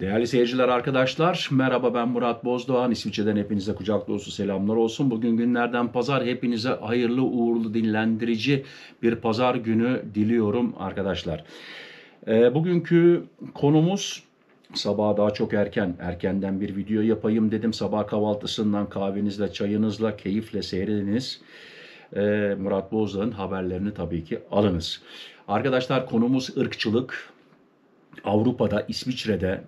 Değerli seyirciler arkadaşlar merhaba ben Murat Bozdoğan İsviçre'den hepinize kucak dolusu selamlar olsun. Bugün günlerden pazar hepinize hayırlı uğurlu dinlendirici bir pazar günü diliyorum arkadaşlar. E, bugünkü konumuz sabah daha çok erken erkenden bir video yapayım dedim. Sabah kahvaltısından kahvenizle çayınızla keyifle seyrediniz. E, Murat Bozdoğan'ın haberlerini tabii ki alınız. Arkadaşlar konumuz ırkçılık. Avrupa'da, İsviçre'de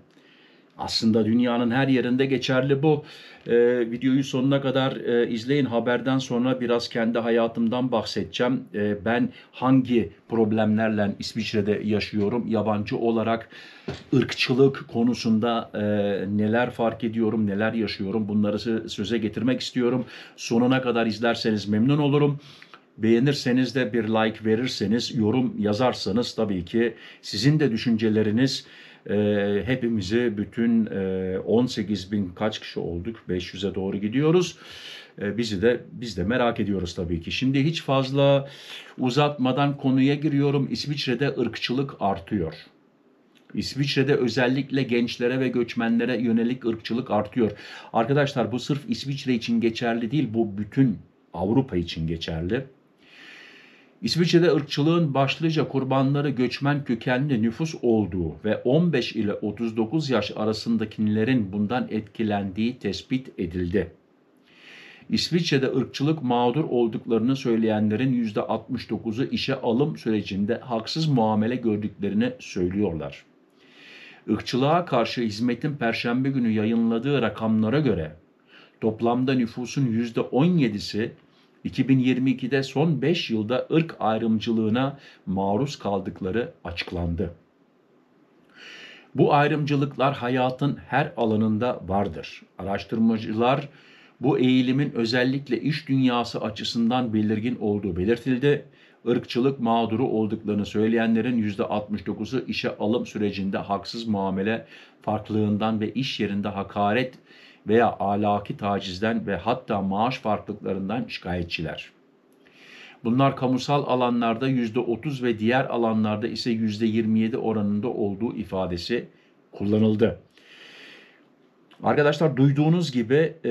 aslında dünyanın her yerinde geçerli bu. E, videoyu sonuna kadar e, izleyin. Haberden sonra biraz kendi hayatımdan bahsedeceğim. E, ben hangi problemlerle İsviçre'de yaşıyorum? Yabancı olarak ırkçılık konusunda e, neler fark ediyorum, neler yaşıyorum? Bunları söze getirmek istiyorum. Sonuna kadar izlerseniz memnun olurum. Beğenirseniz de bir like verirseniz, yorum yazarsanız tabii ki sizin de düşünceleriniz e, ee, hepimizi bütün e, 18 bin kaç kişi olduk 500'e doğru gidiyoruz. E, bizi de biz de merak ediyoruz tabii ki. Şimdi hiç fazla uzatmadan konuya giriyorum. İsviçre'de ırkçılık artıyor. İsviçre'de özellikle gençlere ve göçmenlere yönelik ırkçılık artıyor. Arkadaşlar bu sırf İsviçre için geçerli değil, bu bütün Avrupa için geçerli. İsviçre'de ırkçılığın başlıca kurbanları göçmen kökenli nüfus olduğu ve 15 ile 39 yaş arasındakilerin bundan etkilendiği tespit edildi. İsviçre'de ırkçılık mağdur olduklarını söyleyenlerin %69'u işe alım sürecinde haksız muamele gördüklerini söylüyorlar. Irkçılığa karşı hizmetin perşembe günü yayınladığı rakamlara göre toplamda nüfusun %17'si 2022'de son 5 yılda ırk ayrımcılığına maruz kaldıkları açıklandı. Bu ayrımcılıklar hayatın her alanında vardır. Araştırmacılar bu eğilimin özellikle iş dünyası açısından belirgin olduğu belirtildi. Irkçılık mağduru olduklarını söyleyenlerin %69'u işe alım sürecinde haksız muamele farklılığından ve iş yerinde hakaret veya alaki tacizden ve hatta maaş farklılıklarından şikayetçiler. Bunlar kamusal alanlarda %30 ve diğer alanlarda ise %27 oranında olduğu ifadesi kullanıldı. Arkadaşlar duyduğunuz gibi e,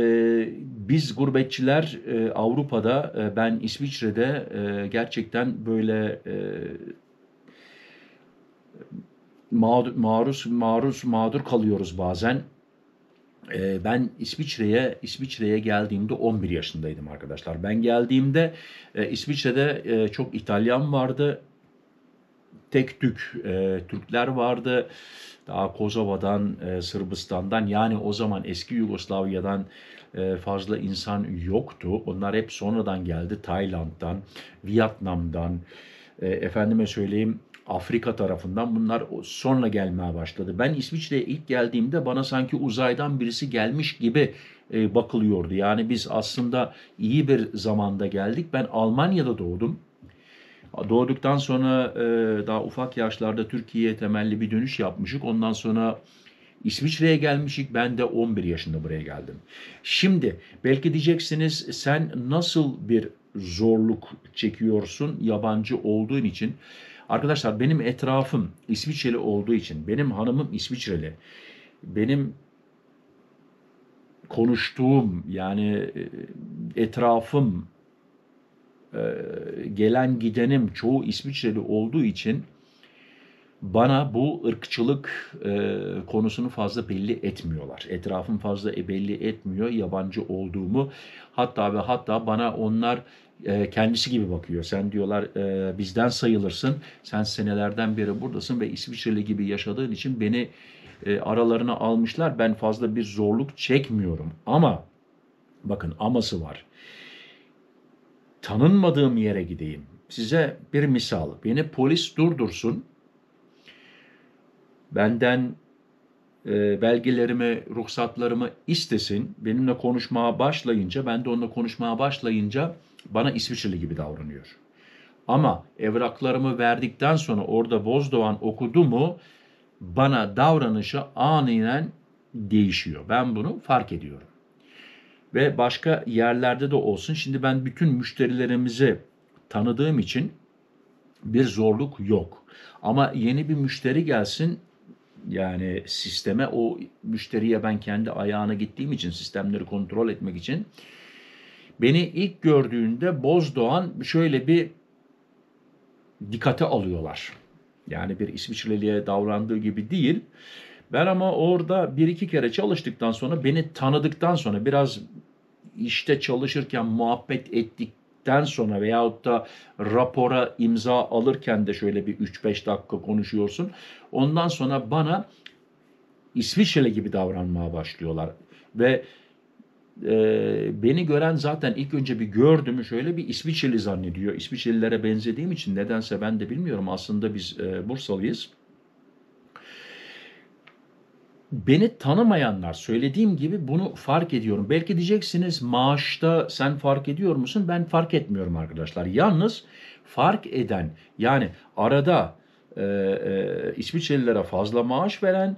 biz gurbetçiler e, Avrupa'da, e, ben İsviçre'de e, gerçekten böyle e, mağdur, maruz, maruz, mağdur kalıyoruz bazen. Ee, ben İsviçre'ye İsviçre'ye geldiğimde 11 yaşındaydım arkadaşlar. Ben geldiğimde e, İsviçre'de e, çok İtalyan vardı. Tek tük e, Türkler vardı. Daha Kozova'dan, e, Sırbistan'dan yani o zaman eski Yugoslavya'dan e, fazla insan yoktu. Onlar hep sonradan geldi Tayland'dan, Vietnam'dan. E, efendime söyleyeyim Afrika tarafından bunlar sonra gelmeye başladı. Ben İsviçre'ye ilk geldiğimde bana sanki uzaydan birisi gelmiş gibi e, bakılıyordu. Yani biz aslında iyi bir zamanda geldik. Ben Almanya'da doğdum. Doğduktan sonra e, daha ufak yaşlarda Türkiye'ye temelli bir dönüş yapmışık. Ondan sonra İsviçre'ye gelmişik. Ben de 11 yaşında buraya geldim. Şimdi belki diyeceksiniz sen nasıl bir zorluk çekiyorsun yabancı olduğun için. Arkadaşlar benim etrafım İsviçreli olduğu için, benim hanımım İsviçreli, benim konuştuğum yani e, etrafım e, gelen gidenim çoğu İsviçreli olduğu için bana bu ırkçılık e, konusunu fazla belli etmiyorlar. Etrafım fazla belli etmiyor yabancı olduğumu. Hatta ve hatta bana onlar e, kendisi gibi bakıyor. Sen diyorlar e, bizden sayılırsın. Sen senelerden beri buradasın ve İsviçreli gibi yaşadığın için beni e, aralarına almışlar. Ben fazla bir zorluk çekmiyorum. Ama bakın aması var. Tanınmadığım yere gideyim. Size bir misal. Beni polis durdursun. Benden belgelerimi, ruhsatlarımı istesin. Benimle konuşmaya başlayınca, ben de onunla konuşmaya başlayınca bana İsviçreli gibi davranıyor. Ama evraklarımı verdikten sonra orada Bozdoğan okudu mu bana davranışı aniden değişiyor. Ben bunu fark ediyorum. Ve başka yerlerde de olsun. Şimdi ben bütün müşterilerimizi tanıdığım için bir zorluk yok. Ama yeni bir müşteri gelsin yani sisteme o müşteriye ben kendi ayağına gittiğim için sistemleri kontrol etmek için Beni ilk gördüğünde Bozdoğan şöyle bir dikkate alıyorlar. Yani bir İsviçreli'ye davrandığı gibi değil. Ben ama orada bir iki kere çalıştıktan sonra beni tanıdıktan sonra biraz işte çalışırken muhabbet ettikten sonra veyahut da rapora imza alırken de şöyle bir 3-5 dakika konuşuyorsun. Ondan sonra bana İsviçreli gibi davranmaya başlıyorlar. Ve e, beni gören zaten ilk önce bir gördü mü şöyle bir İsviçreli zannediyor. İsviçrelilere benzediğim için nedense ben de bilmiyorum. Aslında biz e, Bursalıyız. Beni tanımayanlar söylediğim gibi bunu fark ediyorum. Belki diyeceksiniz maaşta sen fark ediyor musun? Ben fark etmiyorum arkadaşlar. Yalnız fark eden yani arada e, e, İsviçrelilere fazla maaş veren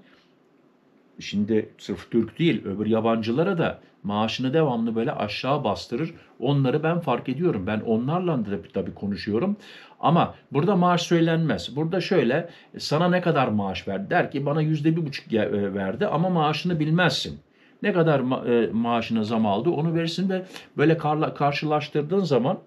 Şimdi sırf Türk değil öbür yabancılara da maaşını devamlı böyle aşağı bastırır. Onları ben fark ediyorum. Ben onlarla da tabii konuşuyorum. Ama burada maaş söylenmez. Burada şöyle e, sana ne kadar maaş verdi? Der ki bana yüzde bir buçuk e, verdi ama maaşını bilmezsin. Ne kadar ma- e, maaşına zam aldı onu verirsin ve böyle karla- karşılaştırdığın zaman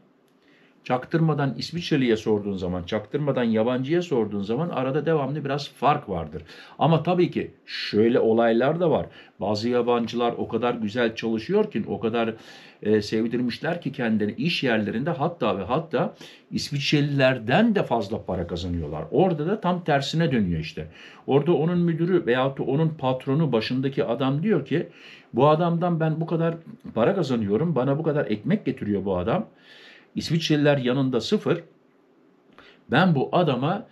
Çaktırmadan İsviçreli'ye sorduğun zaman, çaktırmadan yabancıya sorduğun zaman arada devamlı biraz fark vardır. Ama tabii ki şöyle olaylar da var. Bazı yabancılar o kadar güzel çalışıyor ki, o kadar e, sevdirmişler ki kendini iş yerlerinde hatta ve hatta İsviçrelilerden de fazla para kazanıyorlar. Orada da tam tersine dönüyor işte. Orada onun müdürü veyahut da onun patronu başındaki adam diyor ki bu adamdan ben bu kadar para kazanıyorum, bana bu kadar ekmek getiriyor bu adam. İsviçreliler yanında sıfır. Ben bu adama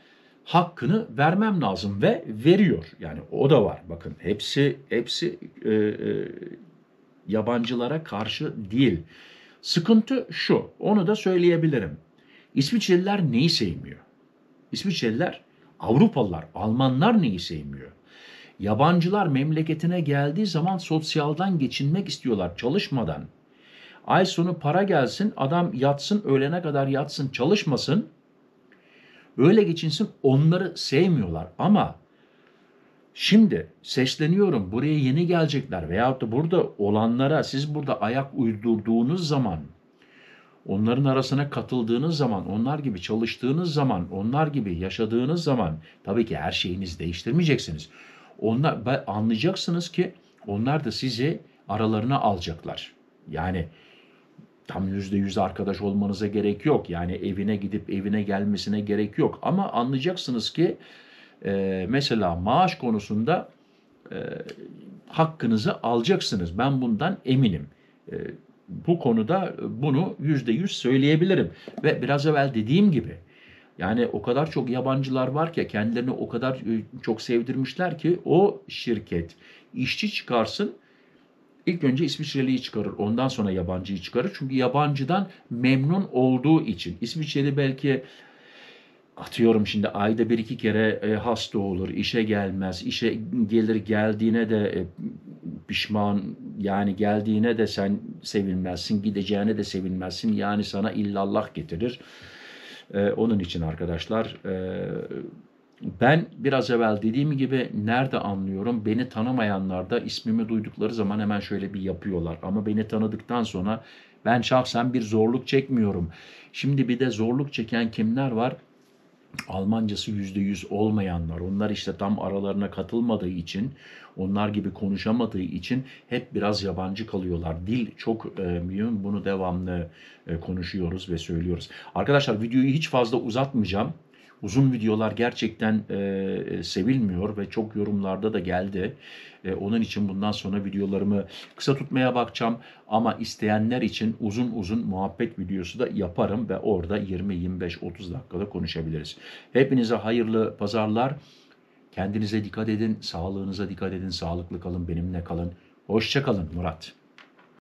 hakkını vermem lazım ve veriyor. Yani o da var. Bakın hepsi hepsi e, e, yabancılara karşı değil. Sıkıntı şu. Onu da söyleyebilirim. İsviçreliler neyi sevmiyor? İsviçreliler, Avrupalılar, Almanlar neyi sevmiyor? Yabancılar memleketine geldiği zaman sosyaldan geçinmek istiyorlar çalışmadan. Ay sonu para gelsin, adam yatsın, öğlene kadar yatsın, çalışmasın. Öyle geçinsin onları sevmiyorlar ama şimdi sesleniyorum buraya yeni gelecekler veyahut da burada olanlara siz burada ayak uydurduğunuz zaman onların arasına katıldığınız zaman, onlar gibi çalıştığınız zaman, onlar gibi yaşadığınız zaman tabii ki her şeyinizi değiştirmeyeceksiniz. Onlar anlayacaksınız ki onlar da sizi aralarına alacaklar. Yani tam yüzde yüz arkadaş olmanıza gerek yok. Yani evine gidip evine gelmesine gerek yok. Ama anlayacaksınız ki e, mesela maaş konusunda e, hakkınızı alacaksınız. Ben bundan eminim. E, bu konuda bunu yüzde yüz söyleyebilirim. Ve biraz evvel dediğim gibi yani o kadar çok yabancılar var ki kendilerini o kadar e, çok sevdirmişler ki o şirket işçi çıkarsın ilk önce İsviçreli'yi çıkarır. Ondan sonra yabancıyı çıkarır. Çünkü yabancıdan memnun olduğu için. İsviçreli belki atıyorum şimdi ayda bir iki kere e, hasta olur, işe gelmez, işe gelir geldiğine de e, pişman yani geldiğine de sen sevinmezsin, gideceğine de sevinmezsin. Yani sana illallah getirir. E, onun için arkadaşlar e, ben biraz evvel dediğim gibi nerede anlıyorum? Beni tanımayanlar da ismimi duydukları zaman hemen şöyle bir yapıyorlar. Ama beni tanıdıktan sonra ben şahsen bir zorluk çekmiyorum. Şimdi bir de zorluk çeken kimler var? Almancası %100 olmayanlar onlar işte tam aralarına katılmadığı için onlar gibi konuşamadığı için hep biraz yabancı kalıyorlar. Dil çok e, mühim bunu devamlı e, konuşuyoruz ve söylüyoruz. Arkadaşlar videoyu hiç fazla uzatmayacağım. Uzun videolar gerçekten e, e, sevilmiyor ve çok yorumlarda da geldi. E, onun için bundan sonra videolarımı kısa tutmaya bakacağım. Ama isteyenler için uzun uzun muhabbet videosu da yaparım ve orada 20-25-30 dakikada konuşabiliriz. Hepinize hayırlı pazarlar. Kendinize dikkat edin, sağlığınıza dikkat edin, sağlıklı kalın, benimle kalın. Hoşçakalın Murat.